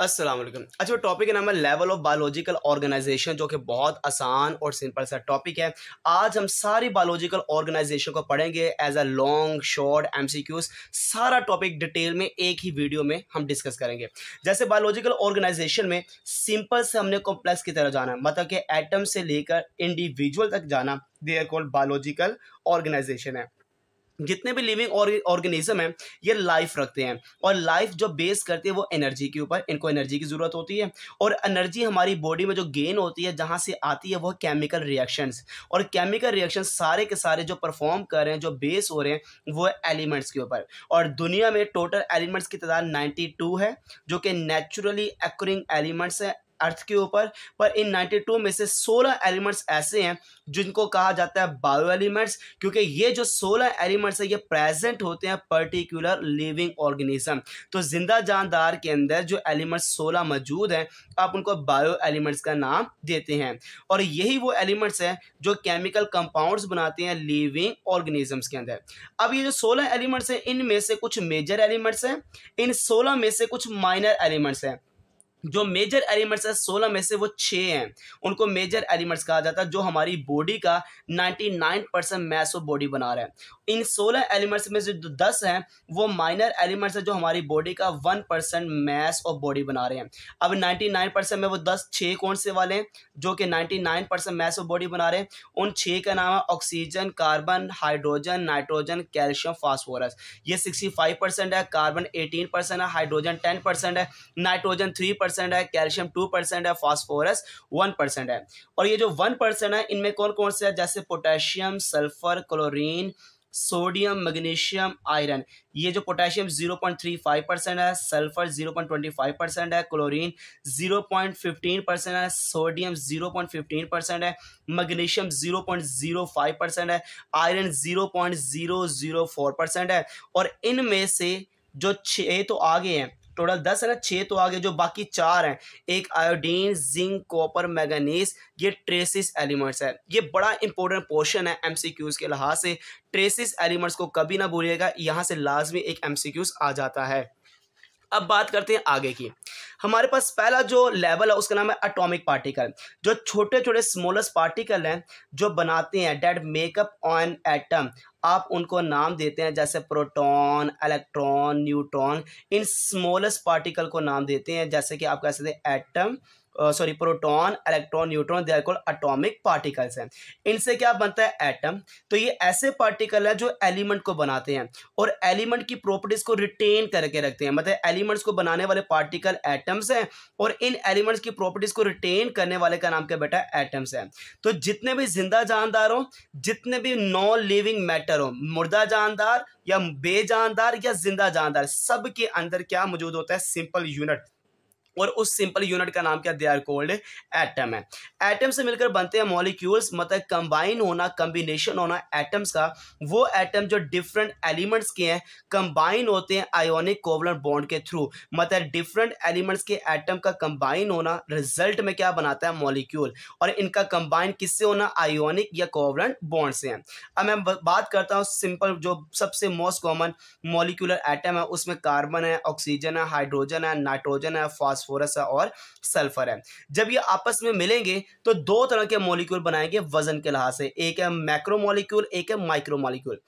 असलम अच्छा टॉपिक का नाम है लेवल ऑफ बायोलॉजिकल ऑर्गेनाइजेशन जो कि बहुत आसान और सिंपल सा टॉपिक है आज हम सारी बायोलॉजिकल ऑर्गेनाइजेशन को पढ़ेंगे as a long short MCQs सारा टॉपिक डिटेल में एक ही वीडियो में हम डिस्कस करेंगे जैसे बायोलॉजिकल ऑर्गेनाइजेशन में सिंपल से हमने कॉम्प्लेक्स की तरह जाना मतलब कि एटम से लेकर इंडिविजुअल तक जाना they are called biological organization है जितने भी लिविंग ऑर्गेनिज्म हैं ये लाइफ रखते हैं और लाइफ जो बेस करती है वो एनर्जी के ऊपर इनको एनर्जी की ज़रूरत होती है और एनर्जी हमारी बॉडी में जो गेन होती है जहाँ से आती है वो केमिकल रिएक्शंस और केमिकल रिएक्शंस सारे के सारे जो परफॉर्म कर रहे हैं जो बेस हो रहे हैं वो है एलिमेंट्स के ऊपर और दुनिया में टोटल एलिमेंट्स की तादाद नाइन्टी है जो कि नेचुरली एक्रिंग एलिमेंट्स हैं अर्थ के ऊपर पर इन 92 में से 16 एलिमेंट्स ऐसे हैं जिनको कहा जाता है बायो एलिमेंट्स क्योंकि ये जो 16 एलिमेंट्स है ये प्रेजेंट होते हैं पर्टिकुलर लिविंग ऑर्गेनिज्म तो जिंदा जानदार के अंदर जो एलिमेंट्स 16 मौजूद हैं आप उनको बायो एलिमेंट्स का नाम देते हैं और यही वो एलिमेंट्स हैं जो केमिकल कंपाउंड बनाते हैं लिविंग ऑर्गेनिजम्स के अंदर अब ये जो सोलह एलिमेंट्स हैं इनमें से कुछ मेजर एलिमेंट्स हैं इन सोलह में से कुछ माइनर एलिमेंट्स हैं जो मेजर एलिमेंट्स है सोलह में से वो छः हैं उनको मेजर एलिमेंट्स कहा जाता है जो हमारी बॉडी का ninety nine percent mass of body बना रहे हैं इन सोलह एलिमेंट्स में से जो दस हैं वो माइनर एलिमेंट्स हैं जो हमारी बॉडी का one percent mass of body बना रहे हैं अब नाइन्टी नाइन परसेंट में वो दस छः कौन से वाले हैं जो कि ninety nine percent mass of body बना रहे हैं उन छः का नाम है oxygen carbon hydrogen nitrogen calcium phosphorus ये सिक्सटी फाइव परसेंट है कार्बन एटीन परसेंट है हाइड्रोजन टेन परसेंट है नाइट्रोजन थ्री परसेंट है कैल्शियम टू परसेंट है फॉस्फोरस वन परसेंट है और ये जो वन परसेंट है इनमें कौन कौन से है जैसे potassium sulphur chlorine sodium magnesium iron ये जो पोटेशियम 0.35 परसेंट है सल्फर 0.25 परसेंट है क्लोरीन 0.15 परसेंट है सोडियम 0.15 परसेंट है मैग्नीशियम 0.05 परसेंट है आयरन 0.004 परसेंट है और इनमें से जो छः तो आगे हैं टोटल दस है ना छः तो आगे जो बाकी चार हैं एक आयोडीन जिंक कॉपर मैगनीस ये ट्रेसिस एलिमेंट्स है ये बड़ा इंपॉर्टेंट पोर्शन है एमसीक्यूज के लिहाज से ट्रेसिस एलिमेंट्स को कभी ना भूलिएगा यहाँ से लाजमी एक एम आ जाता है अब बात करते हैं आगे की हमारे पास पहला जो लेवल है उसका नाम है अटोमिक पार्टिकल जो छोटे छोटे स्मॉलेस्ट पार्टिकल हैं जो बनाते हैं डेट मेकअप ऑन एटम आप उनको नाम देते हैं जैसे प्रोटॉन इलेक्ट्रॉन न्यूट्रॉन इन स्मॉलेस्ट पार्टिकल को नाम देते हैं जैसे कि आप कह सकते हैं atom sorry proton electron neutron they are called atomic particles हैं इनसे क्या बनता है एटम तो ये ऐसे पार्टिकल है जो एलिमेंट को बनाते हैं और एलिमेंट की प्रॉपर्टीज को रिटेन करके रखते हैं मतलब एलिमेंट्स को बनाने वाले पार्टिकल एटम्स हैं और इन एलिमेंट्स की प्रॉपर्टीज को रिटेन करने वाले का नाम क्या बेटा एटम्स है तो जितने भी जिंदा जानदार हो जितने भी नॉन लिविंग मैटर हो मुर्दा जानदार या बेजानदार या जिंदा जानदार सबके अंदर क्या मौजूद होता है सिंपल यूनिट और उस सिंपल यूनिट का नाम क्या दे आर कोल्ड एटम है एटम से मिलकर बनते हैं मॉलिक्यूल्स मतलब कंबाइन होना कम्बिनेशन होना एटम्स का वो एटम जो डिफरेंट एलिमेंट्स के हैं कंबाइन होते हैं आयोनिक कोवलन बॉन्ड के थ्रू मतलब डिफरेंट एलिमेंट्स के एटम का कंबाइन होना रिजल्ट में क्या बनाता है मॉलिक्यूल और इनका कंबाइन किससे होना आयोनिक या कोवलन बॉन्ड से है अब मैं बात करता हूँ सिंपल जो सबसे मोस्ट कॉमन मॉलिक्यूलर एटम है उसमें कार्बन है ऑक्सीजन है हाइड्रोजन है नाइट्रोजन है फॉस्ट फॉस्फोरस है और सल्फर है जब ये आपस में मिलेंगे तो दो तरह के मॉलिक्यूल बनाएंगे वजन के लिहाज से एक है मैक्रो मॉलिक्यूल एक है माइक्रो मॉलिक्यूल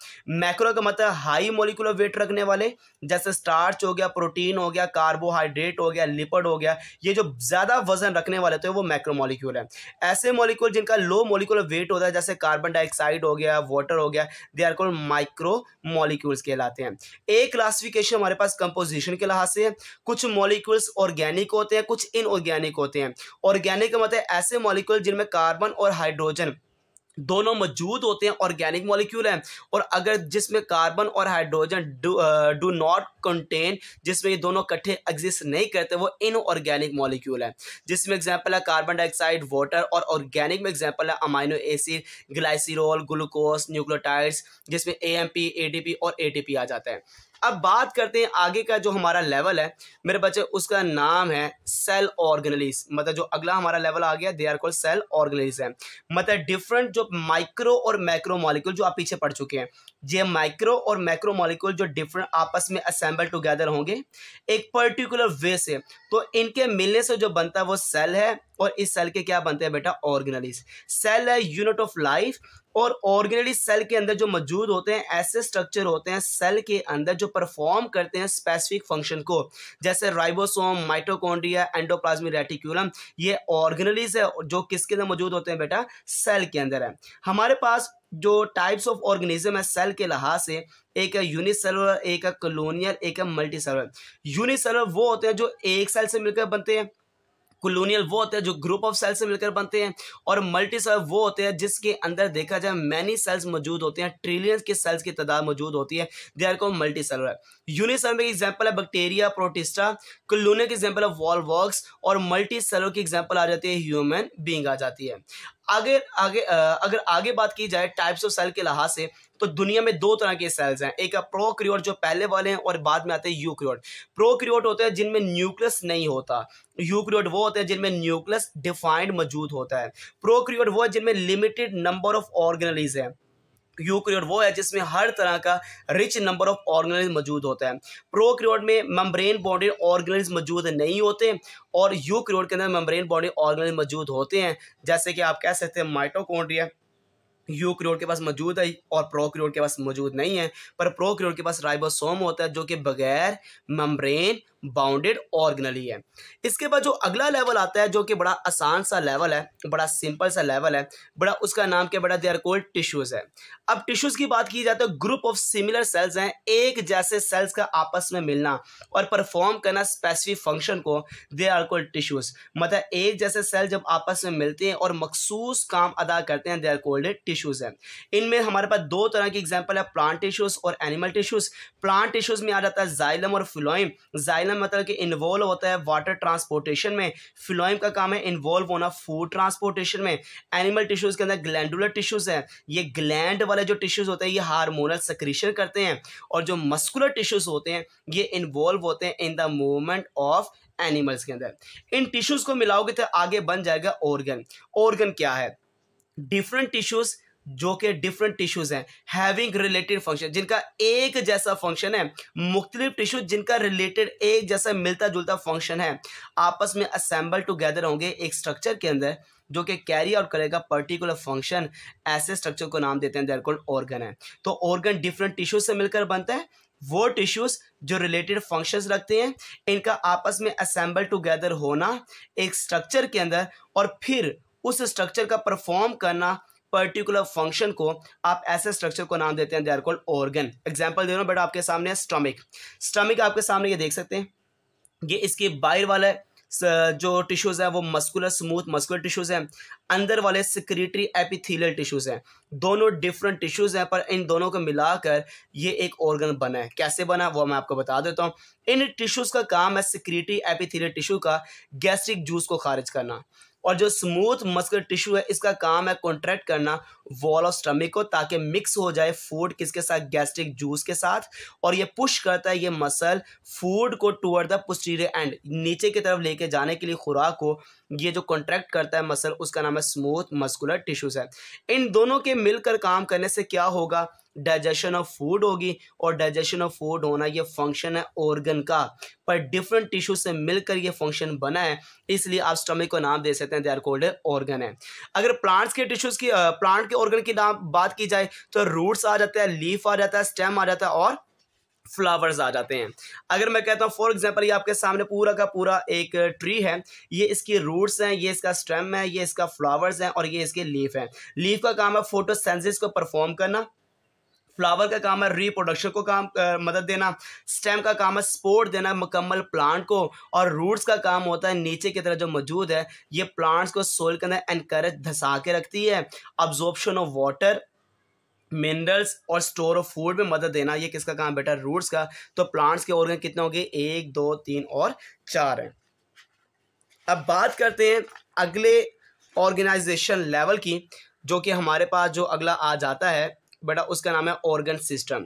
मैक्रो का मतलब हाई मॉलिक्यूलर वेट रखने वाले जैसे स्टार्च हो गया प्रोटीन हो गया कार्बोहाइड्रेट हो गया लिपड हो गया ये जो ज़्यादा वजन रखने वाले थे तो वो मैक्रो मॉलिक्यूल है ऐसे मॉलिक्यूल जिनका लो मॉलिक्यूलर वेट होता है जैसे कार्बन डाइऑक्साइड हो गया वाटर हो गया they are called micro molecules कहलाते हैं एक क्लासिफिकेशन हमारे पास कंपोजिशन के लिहाज से है कुछ मॉलिक्यूल्स ऑर्गेनिक ऑर्गेनिक होते हैं कुछ इनऑर्गेनिक होते हैं ऑर्गेनिक का मतलब ऐसे मॉलिक्यूल जिनमें कार्बन और हाइड्रोजन दोनों मौजूद होते हैं ऑर्गेनिक मॉलिक्यूल हैं और अगर जिसमें कार्बन और हाइड्रोजन डू नॉट कंटेन जिसमें ये दोनों इकट्ठे एग्जिस्ट नहीं करते वो इनऑर्गेनिक मॉलिक्यूल है जिसमें एग्जांपल है कार्बन डाइऑक्साइड वाटर और ऑर्गेनिक में एग्जांपल है amino acid glycerol glucose nucleotides जिसमें एएमपी एडीपी और एटीपी आ जाता है अब बात करते हैं आगे का जो हमारा लेवल है मेरे बच्चे उसका नाम है सेल ऑर्गेनलिस मतलब जो अगला हमारा लेवल आ गया they are call cell organelles है मतलब डिफरेंट जो माइक्रो और मैक्रो मॉलिक्यूल जो आप पीछे पढ़ चुके हैं ये माइक्रो और मैक्रो मॉलिक्यूल जो डिफरेंट आपस में असेंबल टुगेदर होंगे एक पर्टिकुलर वे से तो इनके मिलने से जो बनता है वो सेल है और इस सेल के क्या बनते हैं बेटा ऑर्गेनलीज सेल है यूनिट ऑफ लाइफ और ऑर्गेनलिस सेल के अंदर जो मौजूद होते हैं ऐसे स्ट्रक्चर होते हैं सेल के अंदर जो परफॉर्म करते हैं स्पेसिफिक फंक्शन को जैसे राइबोसोम माइटोकॉन्ड्रिया एंडोप्लाज्मिक रेटिकुलम ये ऑर्गेनलिस है जो किसके अंदर मौजूद होते हैं बेटा सेल के अंदर है हमारे पास जो टाइप्स ऑफ ऑर्गेनिज्म है सेल के लिहाज से एक है यूनिसेलुलर एक है कलोनियल एक है मल्टी सेलुलर यूनिसेलुलर वो होते हैं जो एक सेल से मिलकर बनते हैं कोलोनियल वो होते हैं जो ग्रुप ऑफ सेल्स से मिलकर बनते हैं और मल्टी सेल वो होते हैं जिसके अंदर देखा जाए मैनी सेल्स मौजूद होते हैं ट्रिलियंस के सेल्स की तादाद मौजूद होती है they are call multicellular unicellular में एग्जाम्पल है बैक्टेरिया प्रोटिस्टा क्लोना की एग्जाम्पल है वॉक्स और मल्टी सेलर की एग्जाम्पल आ जाती है ह्यूमन बींग आ जाती है आगे आगे अगर आगे बात की जाए टाइप्स ऑफ सेल के लिहाज से तो दुनिया में दो तरह के सेल्स हैं एक है प्रोक्रियोट जो पहले वाले हैं और बाद में आते हैं यूक्रियोट प्रोक्रियोट होते हैं जिनमें न्यूक्लियस नहीं होता यूक्रियोट वो होते हैं जिनमें न्यूक्लियस डिफाइंड मौजूद होता है प्रोक्रियोट वो है जिनमें लिमिटेड नंबर ऑफ ऑर्गेनलीज है यूक्रियोट वो है जिसमें हर तरह का रिच नंबर ऑफ ऑर्गेनाइज मौजूद होता है प्रोक्रियोट में मम्ब्रेन बॉडी ऑर्गेनाइज मौजूद नहीं होते और यूक्रियोट के अंदर मम्ब्रेन बॉडी ऑर्गेनाइज मौजूद होते हैं जैसे कि आप कह सकते हैं माइटोकोन्ड्रिया यूक्रियोट के पास मौजूद है और प्रोक्रियोट के पास मौजूद नहीं है पर प्रोक्रियोट के पास राइबोसोम होता है जो कि बगैर मम्ब्रेन बाउंडेड ऑर्गनली है इसके बाद जो अगला लेवल आता है जो कि बड़ा आसान सा लेवल है बड़ा सिंपल सा लेवल है बड़ा उसका नाम क्या बड़ा दे आर कोल्ड टिश्यूज़ है अब टिश्यूज़ की बात की जाए तो ग्रुप ऑफ सिमिलर सेल्स हैं एक जैसे सेल्स का आपस में मिलना और परफॉर्म करना स्पेसिफिक फंक्शन को दे आर कोल्ड टिश्यूज़ मतलब एक जैसे सेल जब आपस में मिलते हैं और मखसूस काम अदा करते हैं दे आर कोल्ड टिश्यूज़ हैं इनमें हमारे पास दो तरह की एग्जाम्पल है प्लांट टिश्यूज़ और एनिमल टिश्यूज़ प्लांट टिश्यूज़ में आ जाता है जाइलम और फ्लोइम जाइलम चैनल मतलब कि इन्वॉल्व होता है वाटर ट्रांसपोर्टेशन में फ्लोइम का काम है इन्वॉल्व होना फूड ट्रांसपोर्टेशन में एनिमल टिश्यूज के अंदर ग्लैंडुलर टिश्यूज है ये ग्लैंड वाले जो टिश्यूज होते हैं ये हार्मोनल सक्रीशन करते हैं और जो मस्कुलर टिश्यूज होते हैं ये इन्वॉल्व होते हैं in the movement of animals के अंदर इन टिश्यूज को मिलाओगे तो आगे बन जाएगा ऑर्गन ऑर्गन क्या है डिफरेंट टिश्यूज़ जो कि डिफरेंट टिश्यूज़ हैं हैविंग रिलेटेड फंक्शन जिनका एक जैसा फंक्शन है मुख्तलिफ टिश्यूज जिनका रिलेटेड एक जैसा मिलता जुलता फंक्शन है आपस में असेंबल टुगेदर होंगे एक स्ट्रक्चर के अंदर जो कि कैरी आउट करेगा पर्टिकुलर फंक्शन ऐसे स्ट्रक्चर को नाम देते हैं देर कॉल्ड ऑर्गन है तो ऑर्गन डिफरेंट टिश्यूज से मिलकर बनता है वो टिश्यूज जो रिलेटेड फंक्शंस रखते हैं इनका आपस में असेंबल टुगेदर होना एक स्ट्रक्चर के अंदर और फिर उस स्ट्रक्चर का परफॉर्म करना पर्टिकुलर फंक्शन को आप ऐसे स्ट्रक्चर को नाम देते हैं they are called organ example दे रहा हूँ बट आपके सामने स्टमिक स्टमिक आपके सामने ये देख सकते हैं ये इसके बाहर वाला जो टिश्यूज़ है वो मस्कुलर स्मूथ मस्कुलर टिश्यूज़ हैं अंदर वाले सिक्रेटरी एपिथीलियल टिश्यूज़ हैं दोनों डिफरेंट टिश्यूज़ हैं पर इन दोनों को मिलाकर ये एक ऑर्गन बना है कैसे बना वो मैं आपको बता देता हूँ इन टिश्यूज़ का काम है सिक्रेटरी एपिथीलियल टिश्यू का गैस्ट्रिक जूस को खारिज करना और जो स्मूथ मस्कुलर टिश्यू है इसका काम है कॉन्ट्रैक्ट करना वॉल ऑफ स्टमिक को ताकि मिक्स हो जाए फूड किसके साथ गैस्ट्रिक जूस के साथ और ये पुश करता है ये मसल फूड को टूअर्ड द पुस्टीरियर एंड नीचे की तरफ लेके जाने के लिए खुराक को ये जो कॉन्ट्रैक्ट करता है मसल उसका नाम है स्मूथ मस्कुलर टिश्यूज है इन दोनों के मिलकर काम करने से क्या होगा डाइजेशन ऑफ फूड होगी और डाइजेशन ऑफ फूड होना ये फंक्शन है ऑर्गन का पर डिफरेंट टिश्यू से मिलकर ये फंक्शन बना है इसलिए आप स्टमक को नाम दे सकते हैं दे आर कोल्ड ऑर्गन है अगर प्लांट्स के टिश्यूज़ की प्लांट के ऑर्गन की नाम बात की जाए तो रूट्स आ जाता है लीफ आ जाता है स्टेम आ जाता है और फ्लावर्स आ जाते हैं अगर मैं कहता हूँ फॉर एग्जाम्पल ये आपके सामने पूरा का पूरा एक ट्री है ये इसकी रूट्स हैं ये इसका स्टेम है ये इसका फ्लावर्स हैं और ये इसके लीफ है लीफ का काम है फोटोसेंसिस को परफॉर्म करना फ्लावर का काम है रिप्रोडक्शन को काम मदद देना स्टेम का काम है सपोर्ट देना मुकम्मल प्लांट को और रूट्स का काम होता है नीचे की तरह जो मौजूद है ये प्लांट्स को सोल के अंदर एनकरेज धसा के रखती है अब्जॉर्प्शन ऑफ वाटर मिनरल्स और स्टोर ऑफ फूड में मदद देना ये किसका काम बेटा रूट्स का तो प्लांट्स के ऑर्गन कितने होंगे एक दो तीन और चार हैं अब बात करते हैं अगले ऑर्गेनाइजेशन लेवल की जो कि हमारे पास जो अगला आ जाता है बेटा उसका नाम है ऑर्गन सिस्टम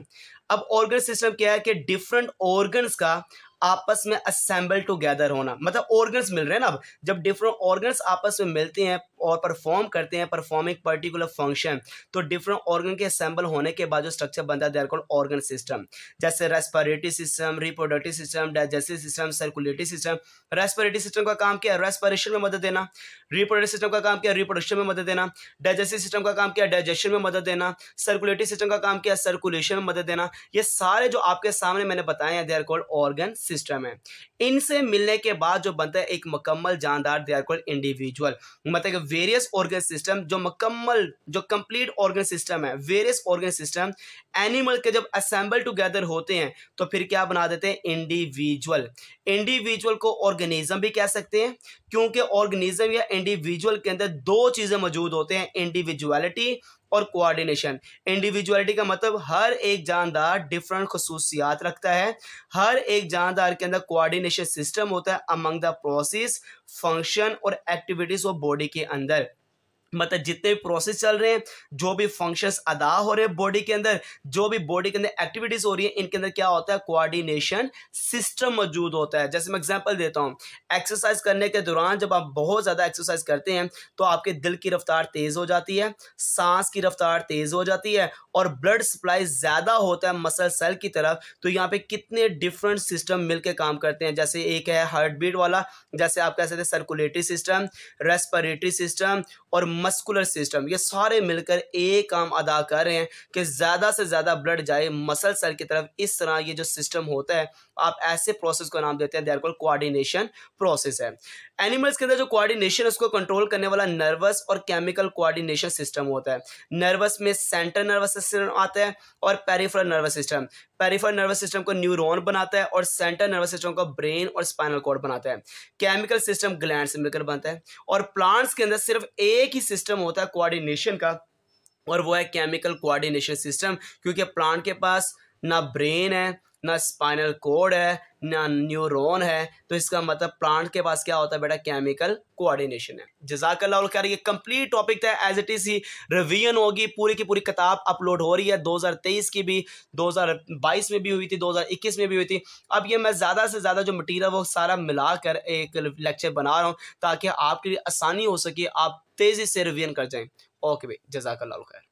अब ऑर्गन सिस्टम क्या है कि डिफरेंट ऑर्गन्स का आपस में असेंबल टूगेदर होना मतलब ऑर्गन्स मिल रहे हैं ना अब जब डिफरेंट ऑर्गन्स आपस में मिलते हैं और परफॉर्म करते हैं परफॉर्म एक पर्टिकुलर फंक्शन तो डिफरेंट ऑर्गन के असेंबल होने के बाद जो स्ट्रक्चर बनता है देर कॉल ऑर्गन सिस्टम जैसे respiratory system reproductive system digestive system circulatory system respiratory system का काम किया रेस्पिरेशन में मदद देना रिप्रोडक्टिव सिस्टम का काम किया रिप्रोडक्शन में मदद देना डाइजेस्टिव सिस्टम का काम किया डाइजेशन में मदद देना सर्कुलेटरी सिस्टम का काम किया सर्कुलेशन में मदद देना ये सारे जो आपके सामने मैंने बताए हैं they're called organ system system है इनसे मिलने के बाद जो बनता है एक मकम्मल जानदार दे आर कॉल्ड इंडिविजुअल मतलब कि वेरियस ऑर्गन सिस्टम जो मकम्मल जो कंप्लीट ऑर्गन सिस्टम है वेरियस ऑर्गन सिस्टम एनिमल के जब असेंबल टुगेदर होते हैं तो फिर क्या बना देते हैं इंडिविजुअल इंडिविजुअल को ऑर्गेनिज्म भी कह सकते हैं क्योंकि ऑर्गेनिज्म या इंडिविजुअल के अंदर दो चीज़ें मौजूद होते हैं इंडिविजुअलिटी और कोऑर्डिनेशन इंडिविजुअलिटी का मतलब हर एक जानदार डिफरेंट खसूसियात रखता है हर एक जानदार के अंदर कोऑर्डिनेशन सिस्टम होता है अमंग द प्रोसेस फंक्शन और एक्टिविटीज़ ऑफ बॉडी के अंदर मतलब जितने भी प्रोसेस चल रहे हैं जो भी फंक्शंस अदा हो रहे हैं बॉडी के अंदर जो भी बॉडी के अंदर एक्टिविटीज़ हो रही है इनके अंदर क्या होता है कोऑर्डिनेशन सिस्टम मौजूद होता है जैसे मैं एग्जांपल देता हूँ एक्सरसाइज करने के दौरान जब आप बहुत ज़्यादा एक्सरसाइज करते हैं तो आपके दिल की रफ्तार तेज़ हो जाती है सांस की रफ्तार तेज़ हो जाती है और ब्लड सप्लाई ज़्यादा होता है मसल सेल की तरफ तो यहाँ पर कितने डिफरेंट सिस्टम मिल काम करते हैं जैसे एक है हार्ट बीट वाला जैसे आप कह सकते हैं सर्कुलेटरी सिस्टम रेस्परेटरी सिस्टम और मस्कुलर सिस्टम ये सारे मिलकर एक काम अदा कर रहे हैं कि ज़्यादा से ज़्यादा ब्लड जाए मसल सेल की तरफ इस तरह ये जो सिस्टम होता है आप ऐसे प्रोसेस को नाम देते हैं देर कॉल कोआर्डिनेशन प्रोसेस है एनिमल्स के अंदर जो कोऑर्डिनेशन उसको कंट्रोल करने वाला नर्वस और केमिकल कोऑर्डिनेशन सिस्टम होता है नर्वस में सेंट्रल नर्वस सिस्टम आता है और peripheral nervous system peripheral nervous system को न्यूरॉन बनाता है और सेंट्रल नर्वस सिस्टम को ब्रेन और स्पाइनल कॉर्ड बनाता है केमिकल सिस्टम ग्लैंड से मिलकर बनता है और प्लांट्स के अंदर सिर्फ एक ही सिस्टम होता है कोआर्डिनेशन का और वो है केमिकल कोआर्डिनेशन सिस्टम क्योंकि प्लांट के पास ना ब्रेन है ना स्पाइनल कोड है ना न्यूरोन है तो इसका मतलब प्लांट के पास क्या होता है बेटा केमिकल कोऑर्डिनेशन है जजाकल्ला खैर ये कंप्लीट टॉपिक था एज इट इज ही रिवीजन होगी पूरी की पूरी किताब अपलोड हो रही है 2023 की भी 2022 में भी हुई थी 2021 में भी हुई थी अब ये मैं ज़्यादा से ज़्यादा जो मटीरियल वो सारा मिलाकर एक लेक्चर बना रहा हूँ ताकि आपके लिए आसानी हो सके आप तेज़ी से रिवीजन कर जाएँ ओके भाई जजाकल्ला खैर